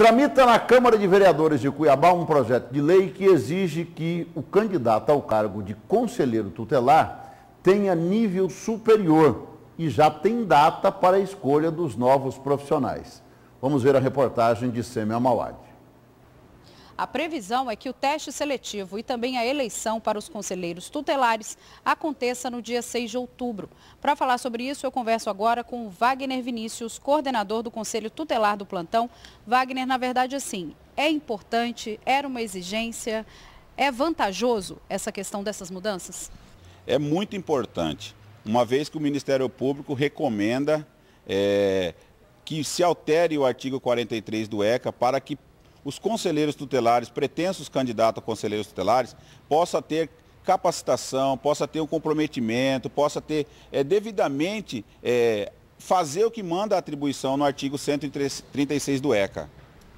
Tramita na Câmara de Vereadores de Cuiabá um projeto de lei que exige que o candidato ao cargo de conselheiro tutelar tenha nível superior e já tem data para a escolha dos novos profissionais. Vamos ver a reportagem de Semi Amawad. A previsão é que o teste seletivo e também a eleição para os conselheiros tutelares aconteça no dia 6 de outubro. Para falar sobre isso, eu converso agora com o Wagner Vinícius, coordenador do Conselho Tutelar do Plantão. Wagner, na verdade, assim, é importante, era uma exigência, é vantajoso essa questão dessas mudanças? É muito importante, uma vez que o Ministério Público recomenda é, que se altere o artigo 43 do ECA para que os conselheiros tutelares, pretensos candidatos a conselheiros tutelares, possa ter capacitação, possa ter um comprometimento, possa ter é, devidamente é, fazer o que manda a atribuição no artigo 136 do ECA.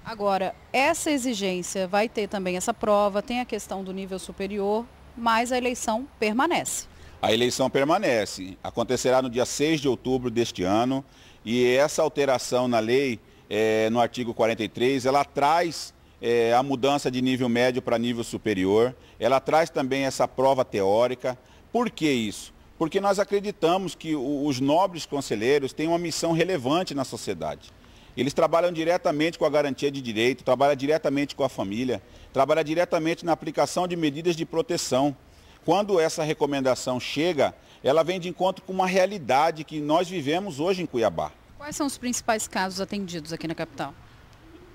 Agora, essa exigência vai ter também essa prova, tem a questão do nível superior, mas a eleição permanece. A eleição permanece. Acontecerá no dia 6 de outubro deste ano e essa alteração na lei é, no artigo 43, ela traz é, a mudança de nível médio para nível superior, ela traz também essa prova teórica. Por que isso? Porque nós acreditamos que o, os nobres conselheiros têm uma missão relevante na sociedade. Eles trabalham diretamente com a garantia de direito, trabalham diretamente com a família, trabalham diretamente na aplicação de medidas de proteção. Quando essa recomendação chega, ela vem de encontro com uma realidade que nós vivemos hoje em Cuiabá. Quais são os principais casos atendidos aqui na capital?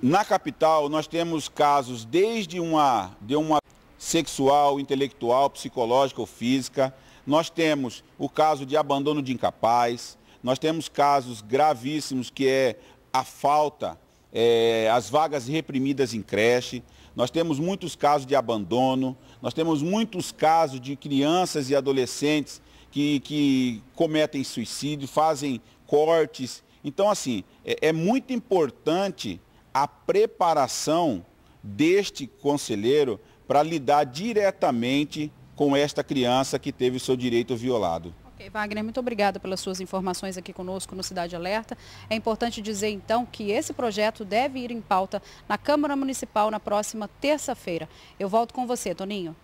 Na capital, nós temos casos desde uma, de uma sexual, intelectual, psicológica ou física. Nós temos o caso de abandono de incapaz. Nós temos casos gravíssimos que é a falta, é, as vagas reprimidas em creche. Nós temos muitos casos de abandono. Nós temos muitos casos de crianças e adolescentes que, que cometem suicídio, fazem cortes então, assim, é, é muito importante a preparação deste conselheiro para lidar diretamente com esta criança que teve o seu direito violado. Ok, Wagner, muito obrigada pelas suas informações aqui conosco no Cidade Alerta. É importante dizer, então, que esse projeto deve ir em pauta na Câmara Municipal na próxima terça-feira. Eu volto com você, Toninho.